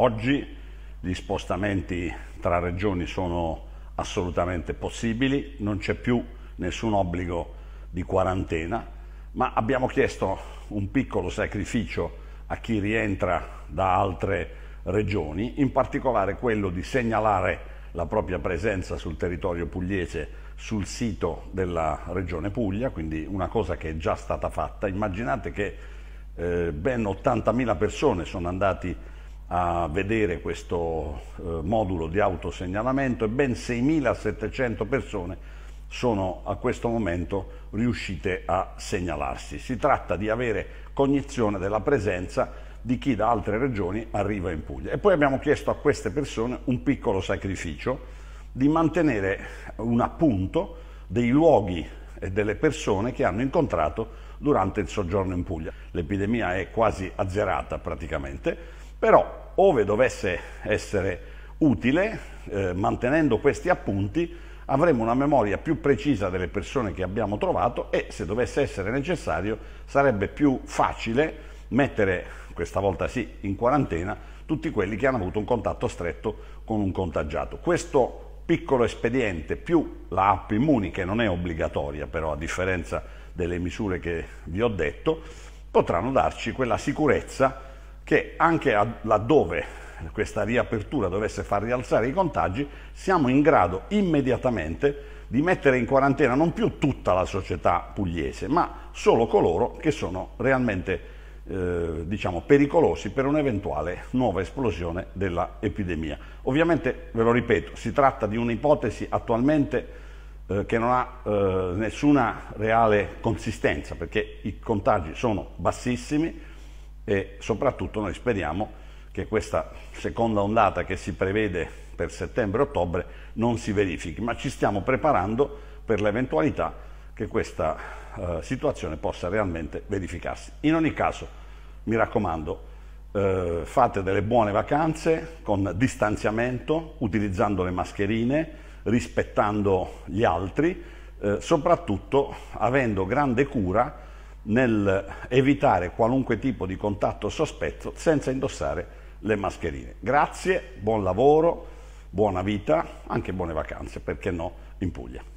Oggi gli spostamenti tra regioni sono assolutamente possibili, non c'è più nessun obbligo di quarantena, ma abbiamo chiesto un piccolo sacrificio a chi rientra da altre regioni, in particolare quello di segnalare la propria presenza sul territorio pugliese sul sito della Regione Puglia, quindi una cosa che è già stata fatta. Immaginate che eh, ben 80.000 persone sono andati a vedere questo eh, modulo di autosegnalamento e ben 6.700 persone sono a questo momento riuscite a segnalarsi. Si tratta di avere cognizione della presenza di chi da altre regioni arriva in Puglia. E poi abbiamo chiesto a queste persone un piccolo sacrificio di mantenere un appunto dei luoghi e delle persone che hanno incontrato durante il soggiorno in Puglia. L'epidemia è quasi azzerata praticamente, però, ove dovesse essere utile, eh, mantenendo questi appunti, avremo una memoria più precisa delle persone che abbiamo trovato e, se dovesse essere necessario, sarebbe più facile mettere, questa volta sì, in quarantena, tutti quelli che hanno avuto un contatto stretto con un contagiato. Questo piccolo espediente più la app Immuni, che non è obbligatoria però a differenza delle misure che vi ho detto, potranno darci quella sicurezza che anche laddove questa riapertura dovesse far rialzare i contagi, siamo in grado immediatamente di mettere in quarantena non più tutta la società pugliese, ma solo coloro che sono realmente eh, diciamo, pericolosi per un'eventuale nuova esplosione dell'epidemia. Ovviamente, ve lo ripeto, si tratta di un'ipotesi attualmente eh, che non ha eh, nessuna reale consistenza, perché i contagi sono bassissimi, e soprattutto noi speriamo che questa seconda ondata che si prevede per settembre-ottobre non si verifichi, ma ci stiamo preparando per l'eventualità che questa eh, situazione possa realmente verificarsi. In ogni caso, mi raccomando, eh, fate delle buone vacanze con distanziamento, utilizzando le mascherine, rispettando gli altri, eh, soprattutto avendo grande cura nel evitare qualunque tipo di contatto sospetto senza indossare le mascherine. Grazie, buon lavoro, buona vita, anche buone vacanze, perché no, in Puglia.